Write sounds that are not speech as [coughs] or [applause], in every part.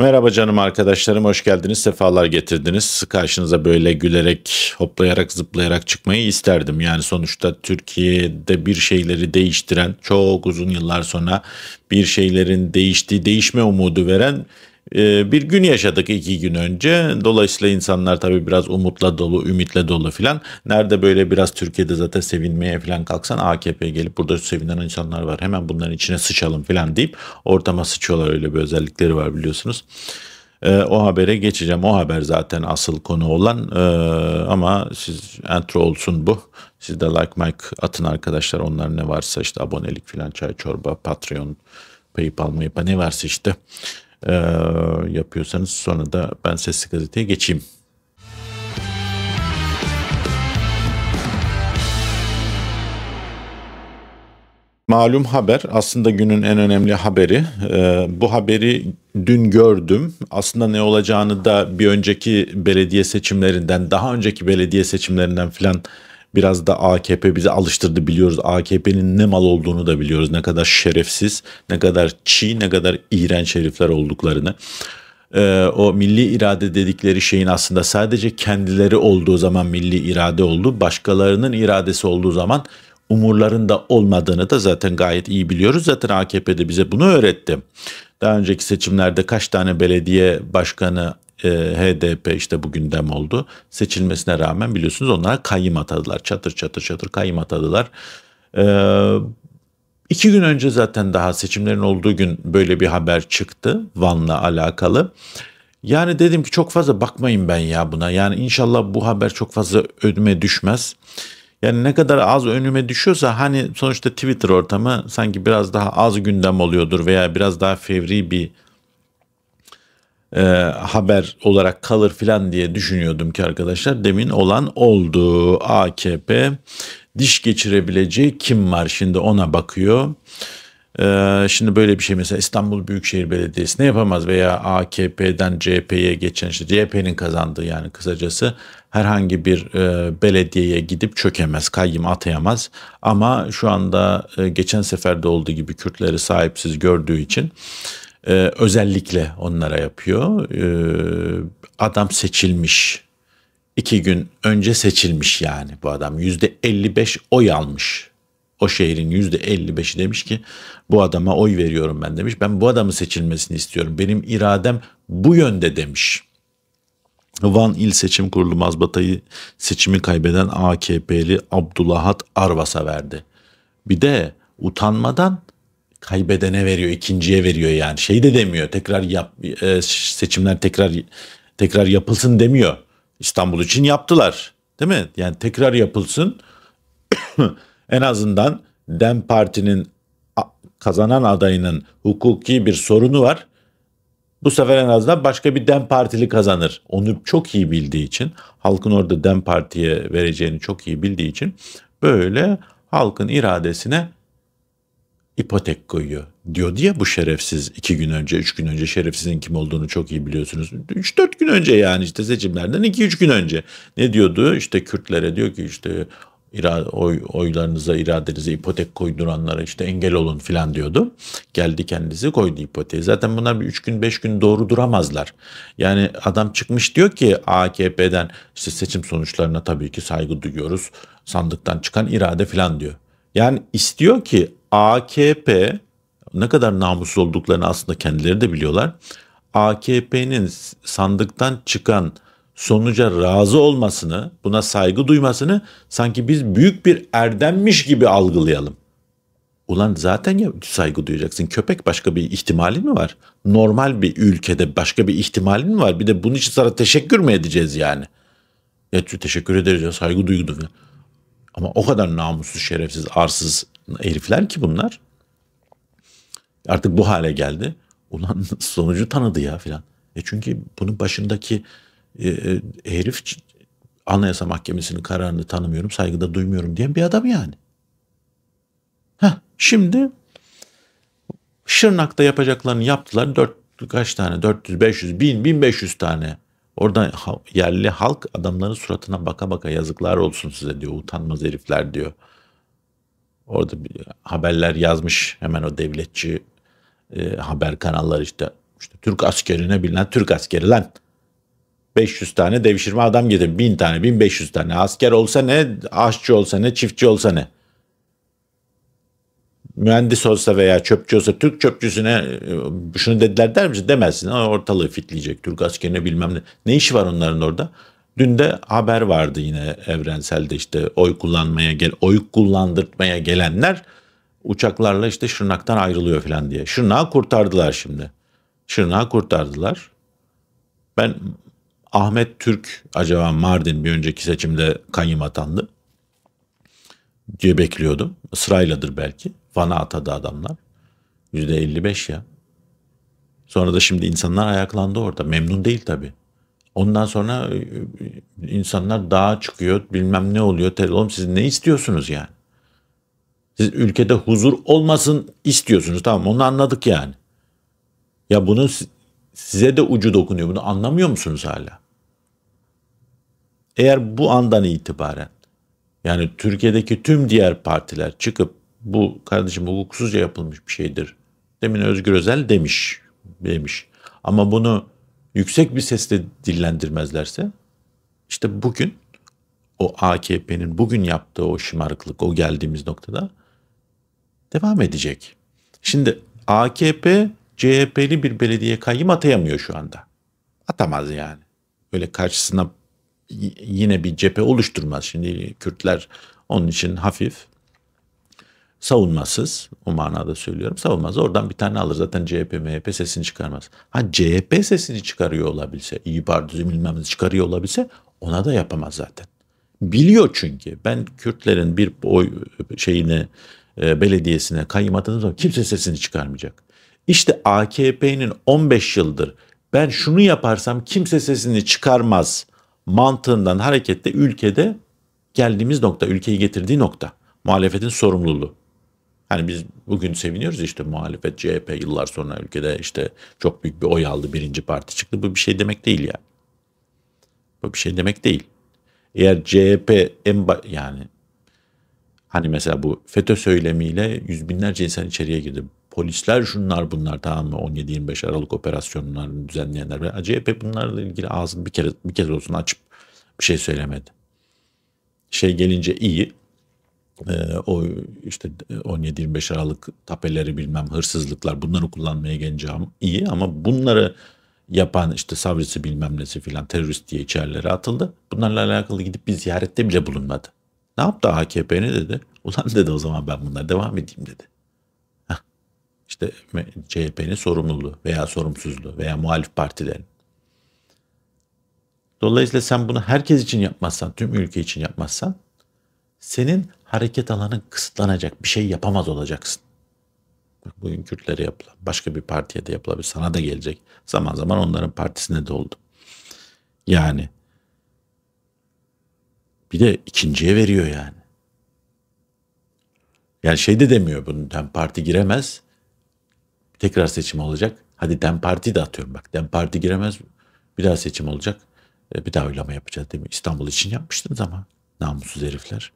Merhaba canım arkadaşlarım, hoş geldiniz, sefalar getirdiniz. Karşınıza böyle gülerek, hoplayarak, zıplayarak çıkmayı isterdim. Yani sonuçta Türkiye'de bir şeyleri değiştiren, çok uzun yıllar sonra bir şeylerin değiştiği, değişme umudu veren ee, bir gün yaşadık iki gün önce. Dolayısıyla insanlar tabii biraz umutla dolu, ümitle dolu filan. Nerede böyle biraz Türkiye'de zaten sevinmeye filan kalksan AKP gelip burada sevinen insanlar var. Hemen bunların içine sıçalım filan deyip ortama sıçıyorlar öyle bir özellikleri var biliyorsunuz. E, o habere geçeceğim. O haber zaten asıl konu olan e, ama siz entro olsun bu. Siz de like Mike atın arkadaşlar. Onlar ne varsa işte abonelik filan çay çorba, Patreon, Paypal, Maypal ne varsa işte e, yapıyorsanız sonra da ben Sesli Gazete'ye geçeyim. Malum haber aslında günün en önemli haberi. Ee, bu haberi dün gördüm. Aslında ne olacağını da bir önceki belediye seçimlerinden, daha önceki belediye seçimlerinden filan Biraz da AKP bizi alıştırdı biliyoruz. AKP'nin ne mal olduğunu da biliyoruz. Ne kadar şerefsiz, ne kadar çiğ, ne kadar iğrenç herifler olduklarını e, o milli irade dedikleri şeyin aslında sadece kendileri olduğu zaman milli irade oldu, başkalarının iradesi olduğu zaman umurlarında olmadığını da zaten gayet iyi biliyoruz. Zaten AKP de bize bunu öğretti. Daha önceki seçimlerde kaç tane belediye başkanı e, ee, HDP işte bu gündem oldu. Seçilmesine rağmen biliyorsunuz onlara kayyım atadılar. Çatır çatır çatır kayyım atadılar. E, iki gün önce zaten daha seçimlerin olduğu gün böyle bir haber çıktı Van'la alakalı. Yani dedim ki çok fazla bakmayın ben ya buna. Yani inşallah bu haber çok fazla önüme düşmez. Yani ne kadar az önüme düşüyorsa hani sonuçta Twitter ortamı sanki biraz daha az gündem oluyordur veya biraz daha fevri bir e, haber olarak kalır filan diye düşünüyordum ki arkadaşlar demin olan oldu AKP diş geçirebileceği kim var şimdi ona bakıyor. E, şimdi böyle bir şey mesela İstanbul Büyükşehir Belediyesi ne yapamaz veya AKP'den CHP'ye geçen işte CHP'nin kazandığı yani kısacası herhangi bir e, belediyeye gidip çökemez, kayyım atayamaz. Ama şu anda e, geçen seferde olduğu gibi Kürtleri sahipsiz gördüğü için e, özellikle onlara yapıyor. E, adam seçilmiş. iki gün önce seçilmiş yani bu adam. Yüzde 55 oy almış. O şehrin yüzde 55'i demiş ki bu adama oy veriyorum ben demiş. Ben bu adamın seçilmesini istiyorum. Benim iradem bu yönde demiş. Van İl Seçim Kurulu mazbatayı seçimi kaybeden AKP'li Abdullahat Arvas'a verdi. Bir de utanmadan kaybedene veriyor, ikinciye veriyor yani. Şey de demiyor. Tekrar yap e, seçimler tekrar tekrar yapılsın demiyor. İstanbul için yaptılar. Değil mi? Yani tekrar yapılsın. [coughs] en azından Dem Parti'nin kazanan adayının hukuki bir sorunu var. Bu sefer en azından başka bir Dem Partili kazanır. Onu çok iyi bildiği için, halkın orada Dem Parti'ye vereceğini çok iyi bildiği için böyle halkın iradesine ipotek koyuyor diyor diye bu şerefsiz iki gün önce, üç gün önce şerefsizin kim olduğunu çok iyi biliyorsunuz. Üç dört gün önce yani işte seçimlerden iki üç gün önce ne diyordu İşte Kürtlere diyor ki işte irade, oy, oylarınıza, iradenize ipotek koyduranlara işte engel olun filan diyordu. Geldi kendisi koydu ipoteği. Zaten bunlar bir üç gün beş gün doğru duramazlar. Yani adam çıkmış diyor ki AKP'den işte seçim sonuçlarına tabii ki saygı duyuyoruz. Sandıktan çıkan irade filan diyor. Yani istiyor ki AKP ne kadar namuslu olduklarını aslında kendileri de biliyorlar. AKP'nin sandıktan çıkan sonuca razı olmasını, buna saygı duymasını sanki biz büyük bir erdemmiş gibi algılayalım. Ulan zaten ya saygı duyacaksın. Köpek başka bir ihtimalin mi var? Normal bir ülkede başka bir ihtimalin mi var? Bir de bunun için sana teşekkür mü edeceğiz yani? Ya teşekkür ederiz ya saygı duydum ya. Ama o kadar namuslu şerefsiz, arsız herifler ki bunlar. Artık bu hale geldi. Ulan [laughs] sonucu tanıdı ya filan. E çünkü bunun başındaki e, e, herif Anayasa Mahkemesi'nin kararını tanımıyorum, saygıda duymuyorum diyen bir adam yani. Heh, şimdi Şırnak'ta yapacaklarını yaptılar. Dört kaç tane? 400, 500, 1000, 1500 tane Orada yerli halk adamların suratına baka baka yazıklar olsun size diyor. Utanmaz herifler diyor. Orada bir haberler yazmış hemen o devletçi e, haber kanalları işte. işte Türk askerine bilinen Türk askeri lan. 500 tane devşirme adam gidin 1000 tane 1500 tane asker olsa ne aşçı olsa ne çiftçi olsa ne mühendis olsa veya çöpçü olsa Türk çöpçüsüne e, şunu dediler der misin? Demezsin. Ortalığı fitleyecek. Türk askerine bilmem ne. Ne işi var onların orada? Dün de haber vardı yine evrenselde işte oy kullanmaya gel oy kullandırtmaya gelenler uçaklarla işte Şırnak'tan ayrılıyor falan diye. Şırnak'ı kurtardılar şimdi. Şırnak'ı kurtardılar. Ben Ahmet Türk acaba Mardin bir önceki seçimde kayyum atandı diye bekliyordum. Sırayladır belki. Van'a atadı adamlar. Yüzde 55 ya. Sonra da şimdi insanlar ayaklandı orada. Memnun değil tabii. Ondan sonra e, e, insanlar dağa çıkıyor bilmem ne oluyor. Oğlum siz ne istiyorsunuz yani? Siz ülkede huzur olmasın istiyorsunuz tamam onu anladık yani. Ya bunun size de ucu dokunuyor bunu anlamıyor musunuz hala? Eğer bu andan itibaren yani Türkiye'deki tüm diğer partiler çıkıp bu kardeşim hukuksuzca yapılmış bir şeydir. Demin Özgür Özel demiş. Demiş. Ama bunu yüksek bir sesle dillendirmezlerse işte bugün o AKP'nin bugün yaptığı o şımarıklık, o geldiğimiz noktada devam edecek. Şimdi AKP CHP'li bir belediye kayyım atayamıyor şu anda. Atamaz yani. öyle karşısına yine bir cephe oluşturmaz. Şimdi Kürtler onun için hafif savunmasız o manada söylüyorum savunmaz oradan bir tane alır zaten CHP MHP sesini çıkarmaz. Ha CHP sesini çıkarıyor olabilse İyi Parti bilmem çıkarıyor olabilse ona da yapamaz zaten. Biliyor çünkü ben Kürtlerin bir oy şeyini e, belediyesine kayyım atadığım zaman kimse sesini çıkarmayacak. İşte AKP'nin 15 yıldır ben şunu yaparsam kimse sesini çıkarmaz mantığından hareketle ülkede geldiğimiz nokta, ülkeyi getirdiği nokta. Muhalefetin sorumluluğu. Hani biz bugün seviniyoruz işte muhalefet CHP yıllar sonra ülkede işte çok büyük bir oy aldı birinci parti çıktı. Bu bir şey demek değil yani. Bu bir şey demek değil. Eğer CHP en yani hani mesela bu FETÖ söylemiyle yüz binlerce insan içeriye girdi. Polisler şunlar bunlar tamam mı 17-25 Aralık operasyonlarını düzenleyenler. CHP bunlarla ilgili ağzını bir kere bir kere olsun açıp bir şey söylemedi. Şey gelince iyi e, o işte 17-25 e, Aralık tapeleri bilmem hırsızlıklar bunları kullanmaya gelince iyi ama bunları yapan işte savcısı bilmem nesi filan terörist diye içerilere atıldı. Bunlarla alakalı gidip bir ziyarette bile bulunmadı. Ne yaptı AKP ne dedi? Ulan dedi o zaman ben bunlar devam edeyim dedi. Heh. İşte CHP'nin sorumluluğu veya sorumsuzluğu veya muhalif partilerin. Dolayısıyla sen bunu herkes için yapmazsan, tüm ülke için yapmazsan senin hareket alanı kısıtlanacak. Bir şey yapamaz olacaksın. Bak bugün Kürtlere yapılan, başka bir partiye de yapılabilir. Sana da gelecek. Zaman zaman onların partisine de oldu. Yani bir de ikinciye veriyor yani. Yani şey de demiyor bunu Dem Parti giremez. Tekrar seçim olacak. Hadi Dem Parti de atıyorum bak. Dem Parti giremez. Bir daha seçim olacak. E, bir daha oylama yapacağız değil İstanbul için yapmıştınız ama namussuz herifler.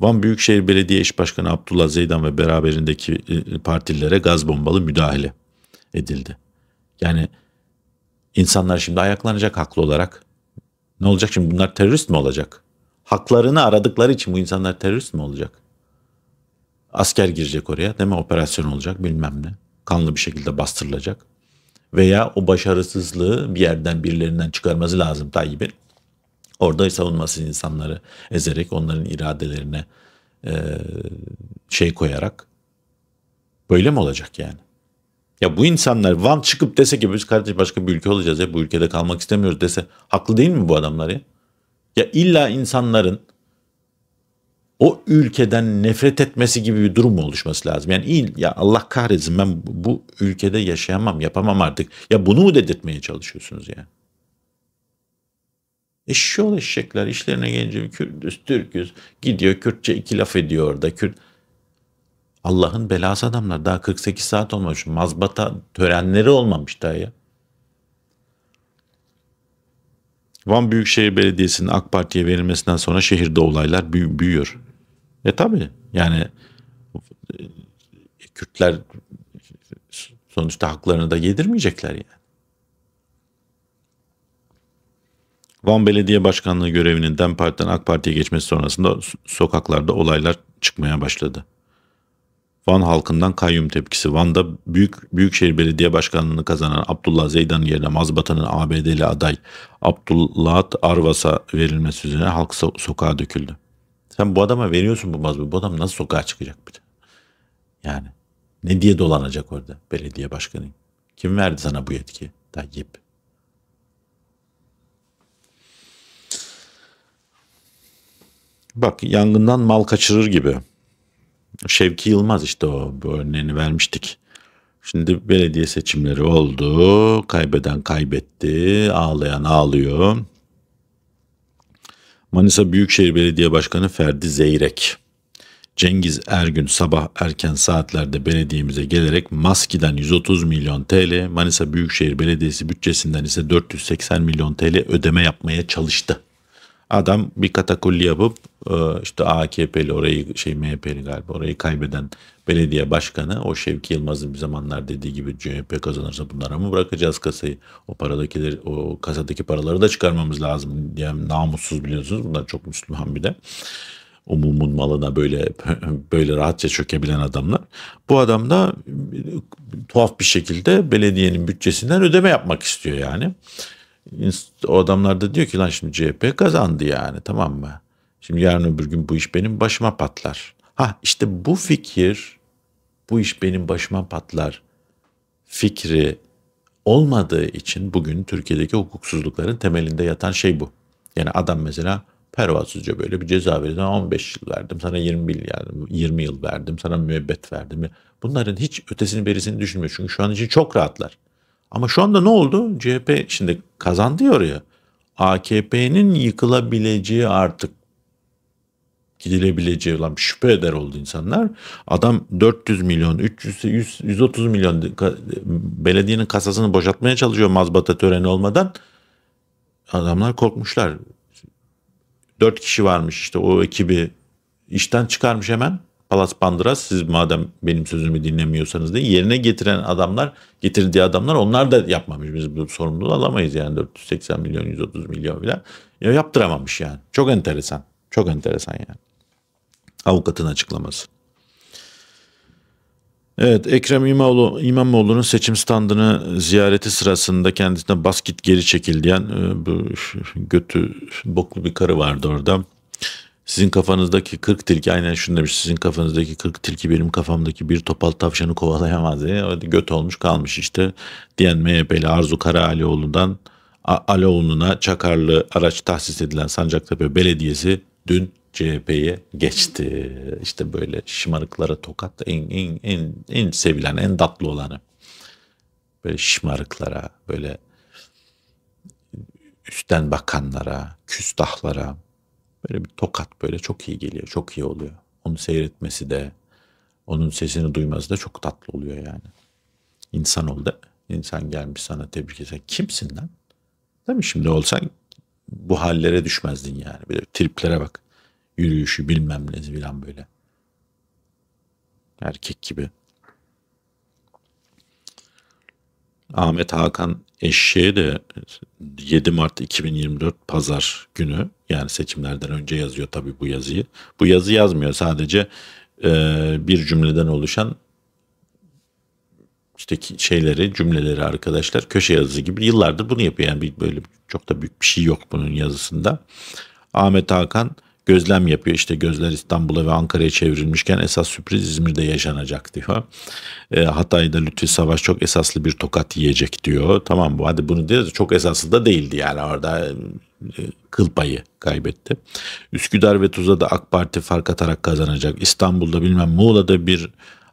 Van Büyükşehir Belediye İş Başkanı Abdullah Zeydan ve beraberindeki e, e, partililere gaz bombalı müdahale edildi. Yani insanlar şimdi ayaklanacak haklı olarak. Ne olacak şimdi bunlar terörist mi olacak? Haklarını aradıkları için bu insanlar terörist mi olacak? Asker girecek oraya değil mi operasyon olacak bilmem ne. Kanlı bir şekilde bastırılacak. Veya o başarısızlığı bir yerden birilerinden çıkarması lazım Tayyip'in. Orada savunmasız insanları ezerek onların iradelerine e, şey koyarak böyle mi olacak yani? Ya bu insanlar Van çıkıp dese ki biz kardeş başka bir ülke olacağız ya bu ülkede kalmak istemiyoruz dese haklı değil mi bu adamlar ya? Ya illa insanların o ülkeden nefret etmesi gibi bir durum mu oluşması lazım. Yani iyi ya Allah kahretsin ben bu ülkede yaşayamam yapamam artık. Ya bunu mu dedirtmeye çalışıyorsunuz yani? Eşşoğlu eşekler işlerine gelince Kürdüz, Türküz gidiyor Kürtçe iki laf ediyor orada. Kürt... Allah'ın belası adamlar daha 48 saat olmamış. Mazbata törenleri olmamış daha ya. Van Büyükşehir Belediyesi'nin AK Parti'ye verilmesinden sonra şehirde olaylar büyüyor. E tabi yani e, Kürtler sonuçta haklarını da yedirmeyecekler yani. Van Belediye Başkanlığı görevinin DEM Parti'den AK Parti'ye geçmesi sonrasında sokaklarda olaylar çıkmaya başladı. Van halkından kayyum tepkisi. Van'da Büyük Büyükşehir Belediye Başkanlığı'nı kazanan Abdullah Zeydan yerine Mazbata'nın ABD'li aday Abdullah Arvas'a verilmesi üzerine halk so- sokağa döküldü. Sen bu adama veriyorsun bu mazbatı. Bu adam nasıl sokağa çıkacak bir de? Yani ne diye dolanacak orada belediye başkanı? Kim verdi sana bu yetki? Tayyip. Bak yangından mal kaçırır gibi. Şevki Yılmaz işte o bu örneğini vermiştik. Şimdi belediye seçimleri oldu. Kaybeden kaybetti. Ağlayan ağlıyor. Manisa Büyükşehir Belediye Başkanı Ferdi Zeyrek. Cengiz Ergün sabah erken saatlerde belediyemize gelerek Maski'den 130 milyon TL, Manisa Büyükşehir Belediyesi bütçesinden ise 480 milyon TL ödeme yapmaya çalıştı. Adam bir katakulli yapıp e, işte AKP'li orayı şey MHP'li galiba orayı kaybeden belediye başkanı o Şevki Yılmaz'ın bir zamanlar dediği gibi CHP kazanırsa bunlara mı bırakacağız kasayı? O paradakileri o kasadaki paraları da çıkarmamız lazım diye yani namussuz biliyorsunuz bunlar çok Müslüman bir de umumun malına böyle [laughs] böyle rahatça çökebilen adamlar. Bu adam da e, tuhaf bir şekilde belediyenin bütçesinden ödeme yapmak istiyor yani o adamlar da diyor ki lan şimdi CHP kazandı yani tamam mı? Şimdi yarın öbür gün bu iş benim başıma patlar. Ha işte bu fikir bu iş benim başıma patlar fikri olmadığı için bugün Türkiye'deki hukuksuzlukların temelinde yatan şey bu. Yani adam mesela pervasızca böyle bir ceza veriyor. 15 yıl verdim sana 20 milyar, 20 yıl verdim sana müebbet verdim. Bunların hiç ötesini berisini düşünmüyor. Çünkü şu an için çok rahatlar. Ama şu anda ne oldu? CHP şimdi kazandı oraya. AKP'nin yıkılabileceği artık gidilebileceği olan şüphe eder oldu insanlar. Adam 400 milyon, 300, 100, 130 milyon belediyenin kasasını boşaltmaya çalışıyor mazbata töreni olmadan. Adamlar korkmuşlar. 4 kişi varmış işte o ekibi işten çıkarmış hemen. Palas Pandras siz madem benim sözümü dinlemiyorsanız diye yerine getiren adamlar getirdiği adamlar onlar da yapmamış. Biz bu sorumluluğu alamayız yani 480 milyon 130 milyon falan. Ya yaptıramamış yani. Çok enteresan. Çok enteresan yani. Avukatın açıklaması. Evet Ekrem İmamoğlu, İmamoğlu'nun seçim standını ziyareti sırasında kendisine basket geri çekil e, bu götü boklu bir karı vardı orada. Sizin kafanızdaki 40 tilki aynen şunu demiş. Sizin kafanızdaki 40 tilki benim kafamdaki bir topal tavşanı kovalayamaz diye. Öyle göt olmuş kalmış işte. Diyen MHP'li Arzu Karaalioğlu'ndan Aloğlu'na Çakarlı araç tahsis edilen Sancaktepe Belediyesi dün CHP'ye geçti. İşte böyle şımarıklara tokat en, en, en, en sevilen, en tatlı olanı. Böyle şımarıklara, böyle üstten bakanlara, küstahlara, Böyle bir tokat böyle çok iyi geliyor, çok iyi oluyor. Onu seyretmesi de, onun sesini duyması da çok tatlı oluyor yani. İnsan oldu. İnsan gelmiş sana tebrik etsen kimsin lan? Değil mi? Şimdi olsan bu hallere düşmezdin yani. Bir de triplere bak. Yürüyüşü bilmem ne filan böyle. Erkek gibi. Ahmet Hakan eşeği de 7 Mart 2024 pazar günü yani seçimlerden önce yazıyor tabii bu yazıyı. Bu yazı yazmıyor sadece e, bir cümleden oluşan işte şeyleri cümleleri arkadaşlar köşe yazısı gibi yıllardır bunu yapıyor. Yani bir, böyle çok da büyük bir şey yok bunun yazısında. Ahmet Hakan gözlem yapıyor. İşte gözler İstanbul'a ve Ankara'ya çevrilmişken esas sürpriz İzmir'de yaşanacak diyor. E, Hatay'da Lütfi Savaş çok esaslı bir tokat yiyecek diyor. Tamam bu hadi bunu diyoruz çok esaslı da değildi yani orada e, kıl payı kaybetti. Üsküdar ve Tuzla'da AK Parti fark atarak kazanacak. İstanbul'da bilmem Muğla'da bir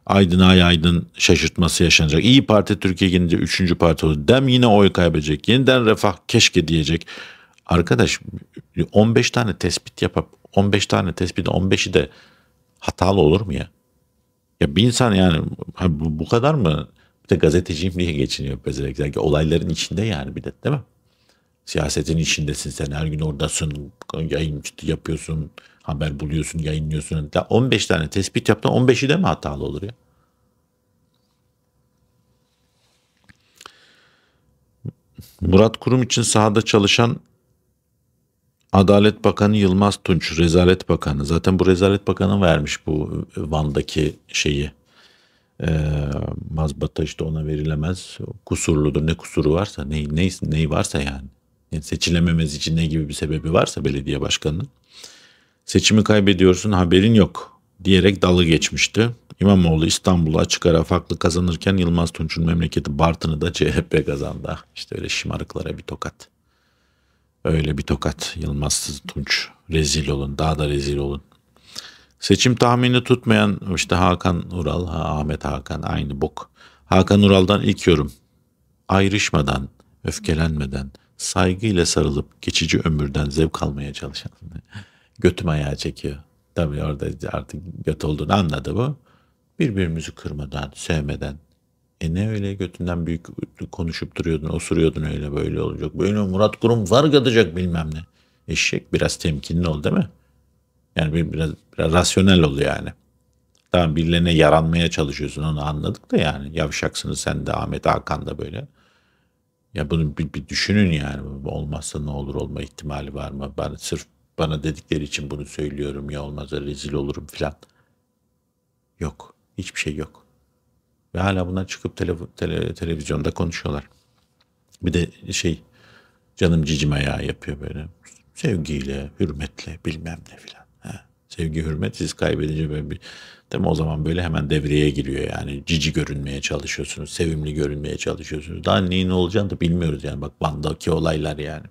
Aydın Ay Aydın şaşırtması yaşanacak. İyi Parti Türkiye gelince üçüncü parti olur. Dem yine oy kaybedecek. Yeniden refah keşke diyecek. Arkadaş 15 tane tespit yapıp 15 tane tespit 15'i de hatalı olur mu ya? Ya bir insan yani bu, bu kadar mı? Bir de gazeteciyim diye geçiniyor pezevenkler. Olayların içinde yani bir de değil mi? Siyasetin içindesin sen her gün oradasın. Yayın yapıyorsun. Haber buluyorsun, yayınlıyorsun. Ya 15 tane tespit yaptın 15'i de mi hatalı olur ya? Murat Kurum için sahada çalışan Adalet Bakanı Yılmaz Tunç, Rezalet Bakanı. Zaten bu Rezalet Bakanı vermiş bu e, Van'daki şeyi. E, mazbata işte ona verilemez. Kusurludur ne kusuru varsa, ne, ne, neyi varsa yani. yani. Seçilememez için ne gibi bir sebebi varsa belediye başkanının. Seçimi kaybediyorsun haberin yok diyerek dalı geçmişti. İmamoğlu İstanbul'u açık ara farklı kazanırken Yılmaz Tunç'un memleketi Bartın'ı da CHP kazandı. İşte öyle şımarıklara bir tokat. Öyle bir tokat. Yılmaz Tunç. Rezil olun. Daha da rezil olun. Seçim tahmini tutmayan işte Hakan Ural, ha, Ahmet Hakan aynı bok. Hakan Ural'dan ilk yorum. Ayrışmadan, öfkelenmeden, saygıyla sarılıp geçici ömürden zevk almaya çalışan. [laughs] Götüm ayağa çekiyor. Tabii orada artık göt olduğunu anladı bu. Birbirimizi kırmadan, sevmeden, e ne öyle götünden büyük konuşup duruyordun, osuruyordun öyle böyle olacak. Böyle Murat Kurum var atacak bilmem ne. Eşek biraz temkinli ol değil mi? Yani biraz, biraz rasyonel ol yani. Tamam birilerine yaranmaya çalışıyorsun onu anladık da yani. Yavşaksınız sen de Ahmet Hakan da böyle. Ya bunu bir, bir düşünün yani. Olmazsa ne olur olma ihtimali var mı? Bana sırf bana dedikleri için bunu söylüyorum ya olmazsa rezil olurum filan. Yok. Hiçbir şey yok. Ve hala bunlar çıkıp tele, tele, televizyonda konuşuyorlar. Bir de şey canım cicim ayağı yapıyor böyle. Sevgiyle, hürmetle bilmem ne filan. Sevgi, hürmet siz kaybedince böyle bir... Değil mi? O zaman böyle hemen devreye giriyor yani. Cici görünmeye çalışıyorsunuz, sevimli görünmeye çalışıyorsunuz. Daha neyin olacağını da bilmiyoruz yani. Bak bandaki olaylar yani.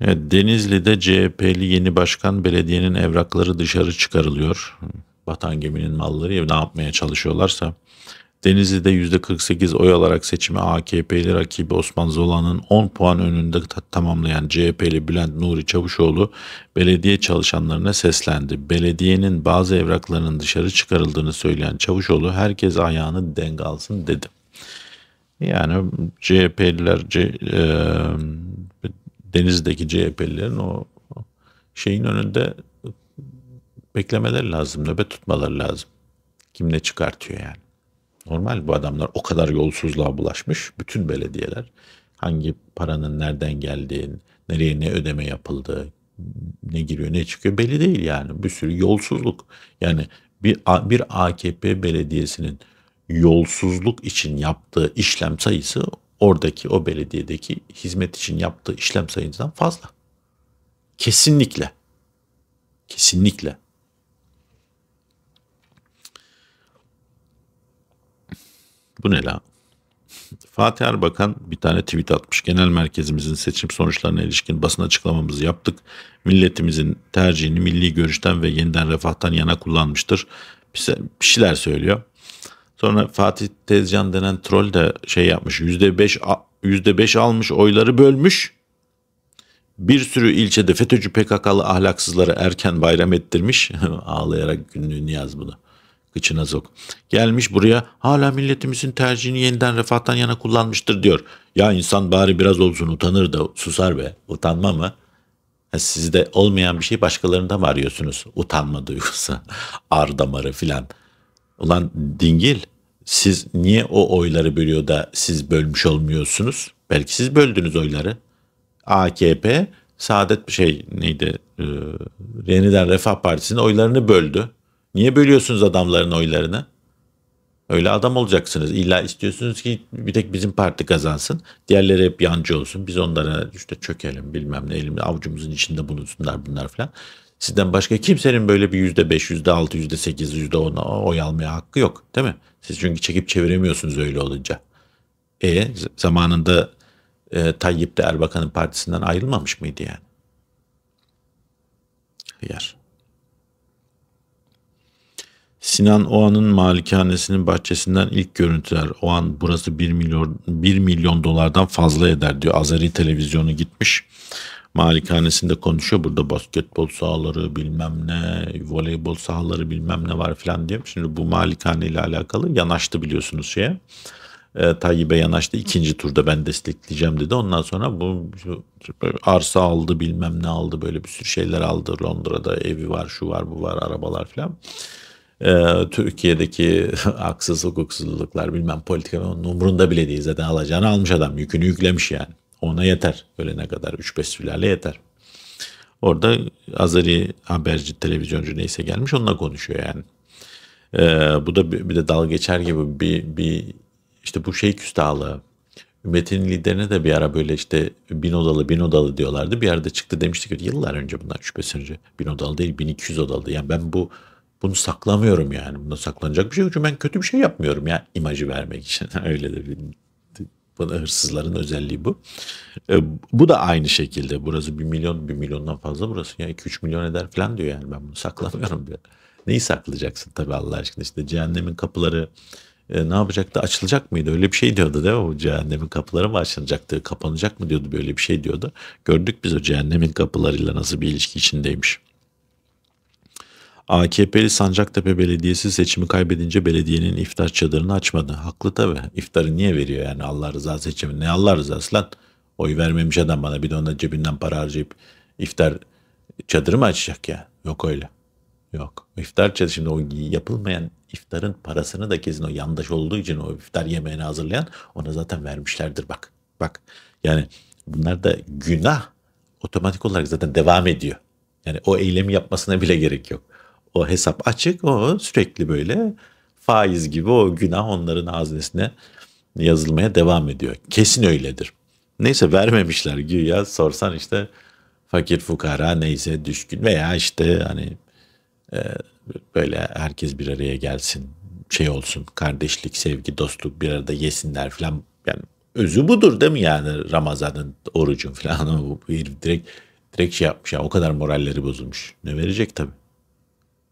Evet, Denizli'de CHP'li yeni başkan belediyenin evrakları dışarı çıkarılıyor batan geminin malları ne yapmaya çalışıyorlarsa. Denizli'de %48 oy alarak seçimi AKP'li rakibi Osman Zola'nın 10 puan önünde tamamlayan CHP'li Bülent Nuri Çavuşoğlu belediye çalışanlarına seslendi. Belediyenin bazı evraklarının dışarı çıkarıldığını söyleyen Çavuşoğlu herkes ayağını denk alsın dedi. Yani CHP'liler C, e, Denizli'deki CHP'lilerin o şeyin önünde beklemeleri lazım, nöbet tutmaları lazım. Kim ne çıkartıyor yani? Normal bu adamlar o kadar yolsuzluğa bulaşmış. Bütün belediyeler hangi paranın nereden geldiğini, nereye ne ödeme yapıldığı, ne giriyor ne çıkıyor belli değil yani. Bir sürü yolsuzluk. Yani bir, bir AKP belediyesinin yolsuzluk için yaptığı işlem sayısı oradaki o belediyedeki hizmet için yaptığı işlem sayısından fazla. Kesinlikle. Kesinlikle. Bu ne la? Fatih Erbakan bir tane tweet atmış. Genel merkezimizin seçim sonuçlarına ilişkin basın açıklamamızı yaptık. Milletimizin tercihini milli görüşten ve yeniden refahtan yana kullanmıştır. Bir şeyler söylüyor. Sonra Fatih Tezcan denen troll de şey yapmış. %5, %5 almış oyları bölmüş. Bir sürü ilçede FETÖ'cü PKK'lı ahlaksızları erken bayram ettirmiş. [laughs] Ağlayarak günlüğünü yaz bunu. Kıçına sok. Gelmiş buraya hala milletimizin tercihini yeniden refahtan yana kullanmıştır diyor. Ya insan bari biraz olsun utanır da susar be. Utanma mı? sizde olmayan bir şey başkalarında mı arıyorsunuz? Utanma duygusu, [laughs] ar damarı filan. Ulan dingil siz niye o oyları bölüyor da siz bölmüş olmuyorsunuz? Belki siz böldünüz oyları. AKP Saadet bir şey neydi? E, Yeniden Refah Partisi'nin oylarını böldü. Niye bölüyorsunuz adamların oylarını? Öyle adam olacaksınız. İlla istiyorsunuz ki bir tek bizim parti kazansın. Diğerleri hep yancı olsun. Biz onlara işte çökelim bilmem ne elimde avucumuzun içinde bulunsunlar bunlar falan. Sizden başka kimsenin böyle bir yüzde beş, yüzde altı, yüzde sekiz, yüzde ona oy almaya hakkı yok değil mi? Siz çünkü çekip çeviremiyorsunuz öyle olunca. E zamanında e, Tayyip de Erbakan'ın partisinden ayrılmamış mıydı yani? Hıyar. Sinan Oğan'ın malikanesinin bahçesinden ilk görüntüler. Oğan burası 1 milyon, 1 milyon dolardan fazla eder diyor. Azeri televizyonu gitmiş. Malikanesinde konuşuyor. Burada basketbol sahaları bilmem ne, voleybol sahaları bilmem ne var filan diyor. Şimdi bu malikane ile alakalı yanaştı biliyorsunuz şeye. E, Tayyip'e yanaştı. ikinci turda ben destekleyeceğim dedi. Ondan sonra bu arsa aldı bilmem ne aldı böyle bir sürü şeyler aldı. Londra'da evi var şu var bu var arabalar filan. Ee, Türkiye'deki [laughs] haksız hukuksuzluklar bilmem politikanın umurunda bile değil. Zaten alacağını almış adam yükünü yüklemiş yani. Ona yeter ölene kadar 3-5 sülale yeter. Orada Azeri haberci, televizyoncu neyse gelmiş onunla konuşuyor yani. Ee, bu da bir, bir de dalga geçer gibi bir, bir işte bu şey küstahlığı. Ümmetin liderine de bir ara böyle işte bin odalı bin odalı diyorlardı. Bir yerde çıktı demiştik ki yıllar önce bundan şüphesiz önce bin odalı değil bin iki yüz odalı. Yani ben bu bunu saklamıyorum yani. Bunda saklanacak bir şey yok. Çünkü ben kötü bir şey yapmıyorum ya imajı vermek için. [laughs] Öyle de bir bana hırsızların özelliği bu. E, bu da aynı şekilde. Burası bir milyon, bir milyondan fazla burası. Ya iki üç milyon eder falan diyor yani. Ben bunu saklamıyorum diyor. Neyi saklayacaksın tabii Allah aşkına işte cehennemin kapıları e, ne yapacaktı açılacak mıydı öyle bir şey diyordu değil mi o cehennemin kapıları mı açılacaktı kapanacak mı diyordu böyle bir şey diyordu gördük biz o cehennemin kapılarıyla nasıl bir ilişki içindeymiş. AKP'li Sancaktepe Belediyesi seçimi kaybedince belediyenin iftar çadırını açmadı. Haklı tabi. İftarı niye veriyor yani Allah rızası için? Ne Allah rızası lan? Oy vermemiş adam bana bir de ona cebinden para harcayıp iftar çadırı mı açacak ya? Yok öyle. Yok. İftar çadırı şimdi o yapılmayan iftarın parasını da kesin o yandaş olduğu için o iftar yemeğini hazırlayan ona zaten vermişlerdir bak. Bak yani bunlar da günah otomatik olarak zaten devam ediyor. Yani o eylemi yapmasına bile gerek yok o hesap açık. O sürekli böyle faiz gibi o günah onların haznesine yazılmaya devam ediyor. Kesin öyledir. Neyse vermemişler güya sorsan işte fakir fukara neyse düşkün veya işte hani e, böyle herkes bir araya gelsin şey olsun kardeşlik sevgi dostluk bir arada yesinler falan yani özü budur değil mi yani Ramazan'ın orucun falan o [laughs] direkt direkt şey yapmış ya o kadar moralleri bozulmuş ne verecek tabii.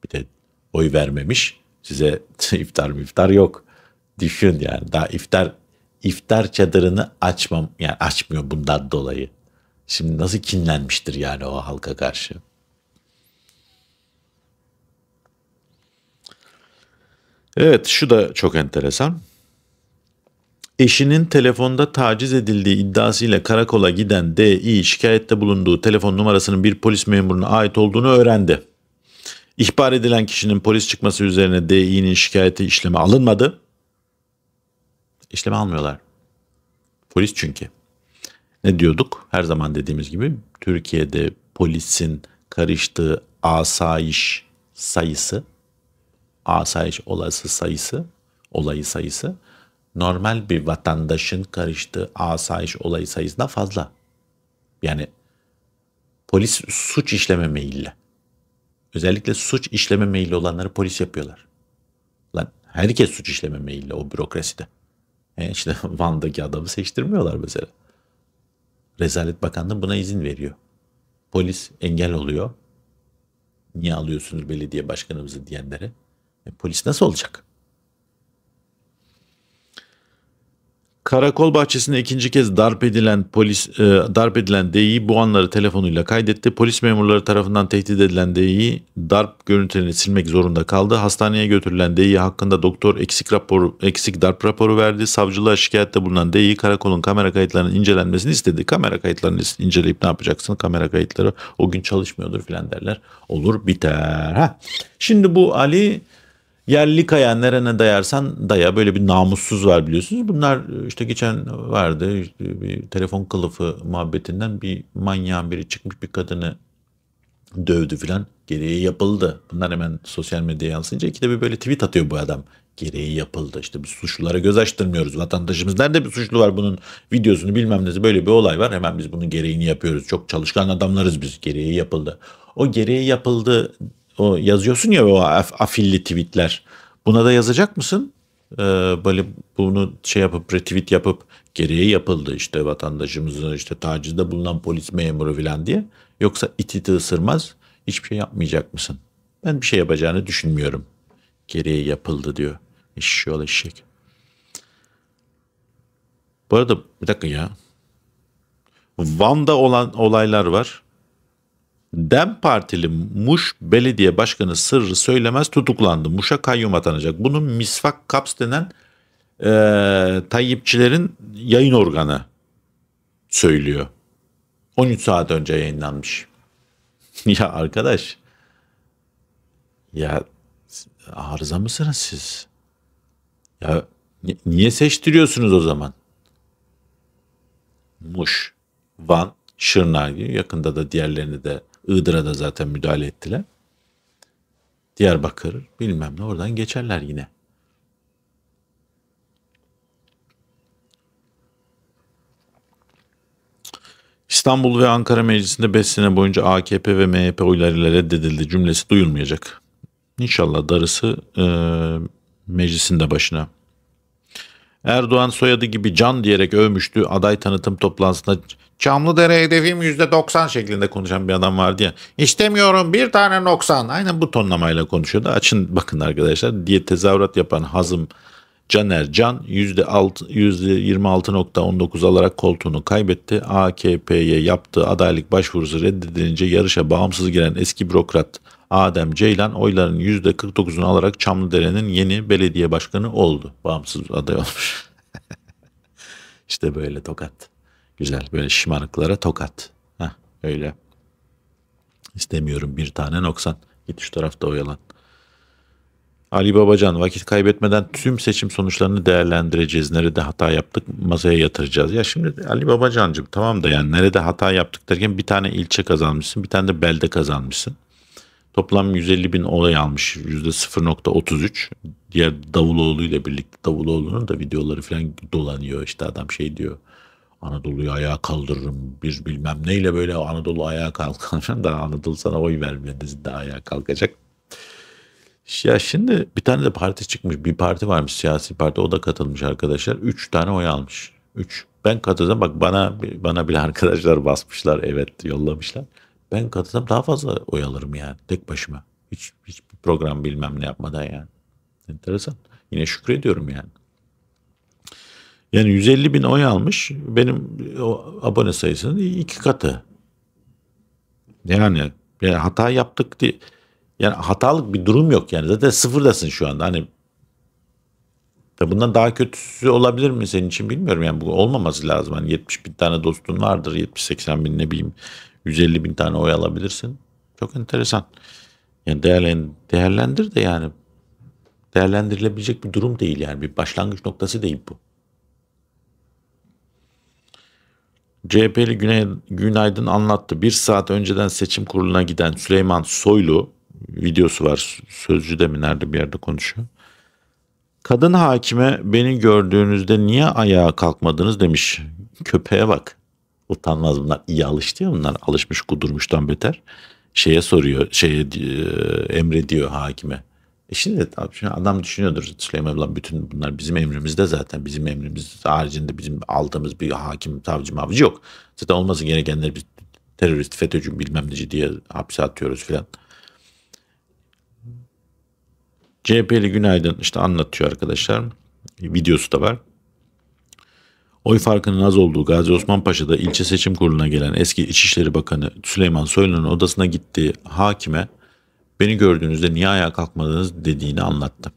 Bir de oy vermemiş. Size [laughs] iftar iftar yok. Düşün yani daha iftar iftar çadırını açmam yani açmıyor bundan dolayı. Şimdi nasıl kinlenmiştir yani o halka karşı. Evet şu da çok enteresan. Eşinin telefonda taciz edildiği iddiasıyla karakola giden Dİ şikayette bulunduğu telefon numarasının bir polis memuruna ait olduğunu öğrendi. İhbar edilen kişinin polis çıkması üzerine Dİ'nin şikayeti işleme alınmadı. İşleme almıyorlar. Polis çünkü. Ne diyorduk? Her zaman dediğimiz gibi Türkiye'de polisin karıştığı asayiş sayısı, asayiş olası sayısı, olayı sayısı normal bir vatandaşın karıştığı asayiş olayı sayısından fazla. Yani polis suç işleme meyilli. Özellikle suç işleme meyilli olanları polis yapıyorlar. Lan herkes suç işleme meyilli o bürokraside. E İşte [laughs] Van'daki adamı seçtirmiyorlar mesela. Rezalet Bakanlığı buna izin veriyor. Polis engel oluyor. Niye alıyorsunuz belediye başkanımızı diyenlere? E, polis nasıl olacak? Karakol bahçesinde ikinci kez darp edilen polis e, darp edilen D'yi bu anları telefonuyla kaydetti. Polis memurları tarafından tehdit edilen D'yi darp görüntülerini silmek zorunda kaldı. Hastaneye götürülen D'yi hakkında doktor eksik rapor eksik darp raporu verdi. Savcılığa şikayette bulunan D'yi karakolun kamera kayıtlarının incelenmesini istedi. Kamera kayıtlarını inceleyip ne yapacaksın? Kamera kayıtları o gün çalışmıyordur filan derler. Olur biter. Ha. Şimdi bu Ali Yerli kaya nerene dayarsan daya böyle bir namussuz var biliyorsunuz. Bunlar e, işte geçen vardı işte bir telefon kılıfı muhabbetinden bir manyağın biri çıkmış bir kadını dövdü filan. Gereği yapıldı. Bunlar hemen sosyal medyaya yansıyınca de bir böyle tweet atıyor bu adam. Gereği yapıldı. İşte biz suçlulara göz açtırmıyoruz. Vatandaşımız nerede bir suçlu var bunun videosunu bilmem nesi böyle bir olay var. Hemen biz bunun gereğini yapıyoruz. Çok çalışkan adamlarız biz. Gereği yapıldı. O gereği yapıldı o yazıyorsun ya o afilli tweetler. Buna da yazacak mısın? Ee, böyle bunu şey yapıp retweet yapıp geriye yapıldı işte vatandaşımızın işte tacizde bulunan polis memuru filan diye. Yoksa it iti ısırmaz hiçbir şey yapmayacak mısın? Ben bir şey yapacağını düşünmüyorum. Geriye yapıldı diyor. Eşşoğlu eşek. Bu arada bir dakika ya. Van'da olan olaylar var. DEM Partili Muş Belediye Başkanı Sırrı Söylemez tutuklandı. Muş'a kayyum atanacak. Bunun Misvak Kaps denen e, Tayyipçilerin yayın organı söylüyor. 13 saat önce yayınlanmış. [laughs] ya arkadaş ya arıza mısınız siz? Ya niye seçtiriyorsunuz o zaman? Muş, Van, Şırnak gibi yakında da diğerlerini de Iğdır'a da zaten müdahale ettiler. Diyarbakır bilmem ne oradan geçerler yine. İstanbul ve Ankara Meclisi'nde 5 sene boyunca AKP ve MHP oylarıyla reddedildi cümlesi duyulmayacak. İnşallah darısı e, meclisin başına. Erdoğan soyadı gibi can diyerek övmüştü aday tanıtım toplantısında. Çamlıdere hedefim %90 şeklinde konuşan bir adam vardı ya. İstemiyorum bir tane 90. Aynen bu tonlamayla konuşuyordu. Açın bakın arkadaşlar diye tezahürat yapan Hazım Caner Can %26.19 alarak koltuğunu kaybetti. AKP'ye yaptığı adaylık başvurusu reddedilince yarışa bağımsız giren eski bürokrat Adem Ceylan oyların %49'unu alarak Çamlıdere'nin yeni belediye başkanı oldu. Bağımsız aday olmuş. [laughs] İşte böyle tokat. Güzel böyle şımarıklara tokat. Heh, öyle. İstemiyorum bir tane noksan. Git şu tarafta oyalan. Ali Babacan vakit kaybetmeden tüm seçim sonuçlarını değerlendireceğiz. Nerede hata yaptık masaya yatıracağız. Ya şimdi Ali Babacancığım tamam da yani nerede hata yaptık derken bir tane ilçe kazanmışsın bir tane de belde kazanmışsın. Toplam 150 bin olay almış yüzde %0.33. Diğer Davuloğlu ile birlikte Davuloğlu'nun da videoları falan dolanıyor. İşte adam şey diyor. Anadolu'yu ayağa kaldırırım bir bilmem neyle böyle Anadolu ayağa kalkan [laughs] falan da Anadolu sana oy vermedi de ayağa kalkacak. Ya şimdi bir tane de parti çıkmış bir parti varmış siyasi parti o da katılmış arkadaşlar. Üç tane oy almış. Üç. Ben katıldım bak bana bana bile [laughs] arkadaşlar basmışlar evet yollamışlar. Ben katılsam daha fazla oy alırım yani tek başıma. Hiç, hiç bir program bilmem ne yapmadan yani. Enteresan. Yine şükrediyorum yani. Yani 150 bin oy almış. Benim e, o abone sayısının iki katı. Yani, yani hata yaptık diye. Yani hatalık bir durum yok yani. Zaten sıfırdasın şu anda. Hani da bundan daha kötüsü olabilir mi senin için bilmiyorum. Yani bu olmaması lazım. Hani 70 bin tane dostun vardır. 70-80 bin ne bileyim 150 bin tane oy alabilirsin. Çok enteresan. Yani değerlen, değerlendir de yani değerlendirilebilecek bir durum değil yani bir başlangıç noktası değil bu. CHP'li Güney, Günaydın anlattı. Bir saat önceden seçim kuruluna giden Süleyman Soylu videosu var. Sözcüde mi nerede bir yerde konuşuyor. Kadın hakime beni gördüğünüzde niye ayağa kalkmadınız demiş. Köpeğe bak. Utanmaz bunlar. iyi alıştı ya bunlar. Alışmış kudurmuştan beter. Şeye soruyor. Şeye e, emrediyor hakime. E şimdi tabii şimdi adam düşünüyordur Süleyman Bey bütün bunlar bizim emrimizde zaten bizim emrimiz haricinde bizim aldığımız bir hakim savcı mavcı yok. Zaten olması gerekenleri biz terörist FETÖ'cü bilmem neci diye hapse atıyoruz filan. CHP'li Günaydın işte anlatıyor arkadaşlar. Videosu da var. Oy farkının az olduğu Gazi Osman Paşa'da ilçe seçim kuruluna gelen eski İçişleri Bakanı Süleyman Soylu'nun odasına gittiği hakime beni gördüğünüzde niye ayağa kalkmadınız dediğini anlattı.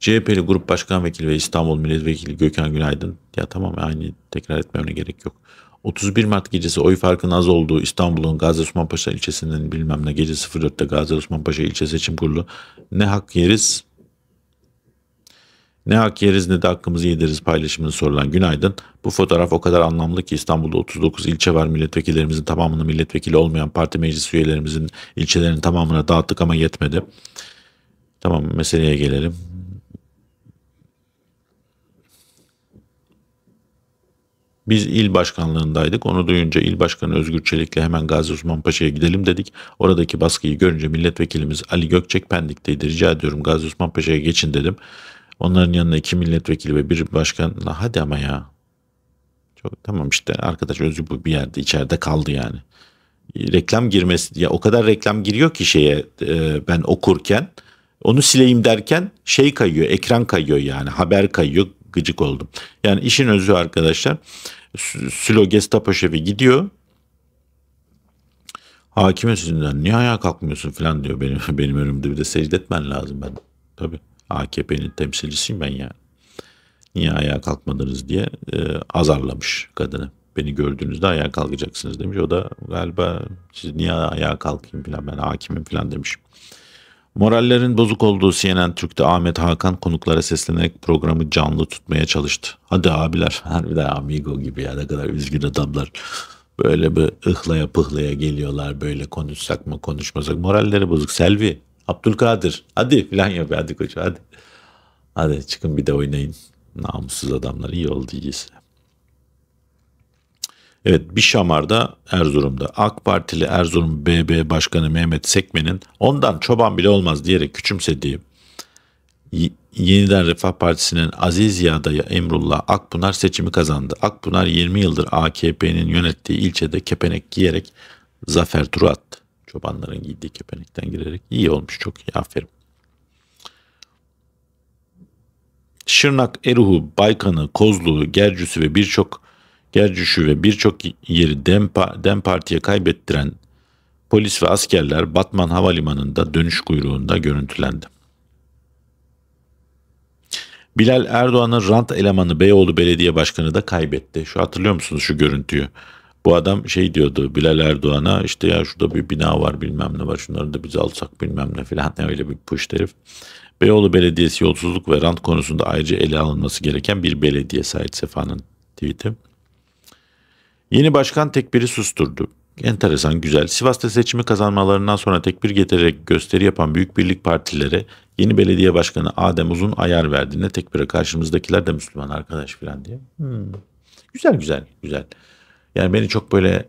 CHP'li Grup Başkan Vekili ve İstanbul Milletvekili Gökhan Günaydın ya tamam aynı tekrar etmeme gerek yok. 31 Mart gecesi oy farkının az olduğu İstanbul'un Gazi Osman Paşa ilçesinin bilmem ne gece 04'te Gazi Osman Paşa ilçe seçim kurulu ne hak yeriz ne hak yeriz ne de hakkımızı yediriz paylaşımını sorulan Günaydın. Bu fotoğraf o kadar anlamlı ki İstanbul'da 39 ilçe var milletvekillerimizin tamamını milletvekili olmayan parti meclis üyelerimizin ilçelerin tamamına dağıttık ama yetmedi. Tamam meseleye gelelim. Biz il başkanlığındaydık. Onu duyunca il başkanı Özgür Çelik'le hemen Gazi Osman Paşa'ya gidelim dedik. Oradaki baskıyı görünce milletvekilimiz Ali Gökçek Pendik'teydi. Rica ediyorum Gazi Osman Paşa'ya geçin dedim. Onların yanında iki milletvekili ve bir başkan. La hadi ama ya. Çok, tamam işte arkadaş özü bu bir yerde içeride kaldı yani. E, reklam girmesi ya o kadar reklam giriyor ki şeye e, ben okurken onu sileyim derken şey kayıyor ekran kayıyor yani haber kayıyor gıcık oldum. Yani işin özü arkadaşlar Sülo Gestapo şefi gidiyor Hakimin sözünden niye ayağa kalkmıyorsun falan diyor benim [laughs] benim önümde bir de secde etmen lazım ben. Tabii. AKP'nin temsilcisiyim ben ya Niye ayağa kalkmadınız diye e, azarlamış kadını. Beni gördüğünüzde ayağa kalkacaksınız demiş. O da galiba siz niye ayağa kalkayım falan ben hakimim falan demiş. Morallerin bozuk olduğu CNN Türk'te Ahmet Hakan konuklara seslenerek programı canlı tutmaya çalıştı. Hadi abiler [laughs] harbiden amigo gibi ya ne kadar üzgün adamlar. Böyle bir ıhlaya pıhlaya geliyorlar böyle konuşsak mı konuşmasak moralleri bozuk. Selvi Abdülkadir hadi filan yapıyor hadi koçum hadi. Hadi çıkın bir de oynayın. Namussuz adamlar iyi oldu iyisi. Evet bir Şamar'da Erzurum'da AK Partili Erzurum BB Başkanı Mehmet Sekmen'in ondan çoban bile olmaz diyerek küçümsediği Yeniden Refah Partisi'nin Aziz Yadayı Emrullah Akpınar seçimi kazandı. Akpınar 20 yıldır AKP'nin yönettiği ilçede kepenek giyerek zafer turu attı. Çobanların giydiği kepenekten girerek iyi olmuş çok iyi aferin. Şırnak, Eruhu, Baykan'ı, Kozlu'yu, Gercüsü ve birçok Gercüşü ve birçok yeri Dem, Dem Parti'ye kaybettiren polis ve askerler Batman Havalimanı'nda dönüş kuyruğunda görüntülendi. Bilal Erdoğan'ın rant elemanı Beyoğlu Belediye Başkanı da kaybetti. Şu hatırlıyor musunuz şu görüntüyü? Bu adam şey diyordu Bilal Erdoğan'a işte ya şurada bir bina var bilmem ne var şunları da biz alsak bilmem ne filan ne [laughs] öyle bir push herif. Beyoğlu Belediyesi yolsuzluk ve rant konusunda ayrıca ele alınması gereken bir belediye Said Sefa'nın tweet'i. Yeni başkan tekbiri susturdu. Enteresan güzel. Sivas'ta seçimi kazanmalarından sonra tekbir getirerek gösteri yapan Büyük Birlik Partilere yeni belediye başkanı Adem Uzun ayar verdiğinde tekbire karşımızdakiler de Müslüman arkadaş falan diye. Hmm. Güzel güzel güzel. Yani beni çok böyle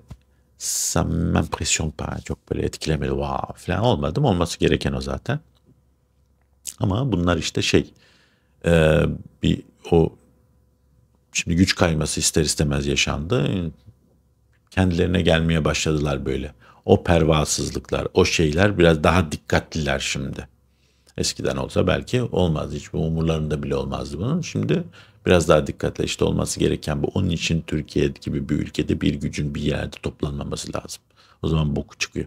samimem presyon pa çok böyle etkilemedi wow falan olmadım. Olması gereken o zaten. Ama bunlar işte şey e, bir o şimdi güç kayması ister istemez yaşandı. Kendilerine gelmeye başladılar böyle. O pervasızlıklar, o şeyler biraz daha dikkatliler şimdi. Eskiden olsa belki olmaz hiç bu umurlarında bile olmazdı bunun. Şimdi biraz daha dikkatli işte olması gereken bu. Onun için Türkiye gibi bir ülkede bir gücün bir yerde toplanmaması lazım. O zaman boku çıkıyor.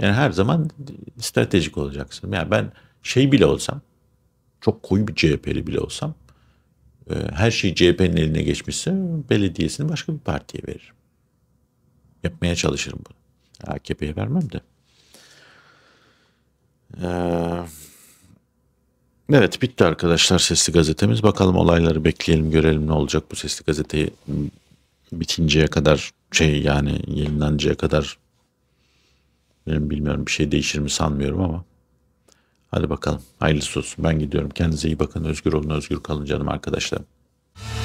Yani her zaman stratejik olacaksın. Yani ben şey bile olsam, çok koyu bir CHP'li bile olsam, e, her şey CHP'nin eline geçmişse belediyesini başka bir partiye veririm. Yapmaya çalışırım bunu. AKP'ye vermem de. Ee, Evet bitti arkadaşlar Sesli Gazetemiz. Bakalım olayları bekleyelim görelim ne olacak bu Sesli Gazeteyi bitinceye kadar şey yani yayınlanıncaya kadar benim bilmiyorum bir şey değişir mi sanmıyorum ama hadi bakalım hayırlısı olsun ben gidiyorum. Kendinize iyi bakın özgür olun özgür kalın canım arkadaşlarım.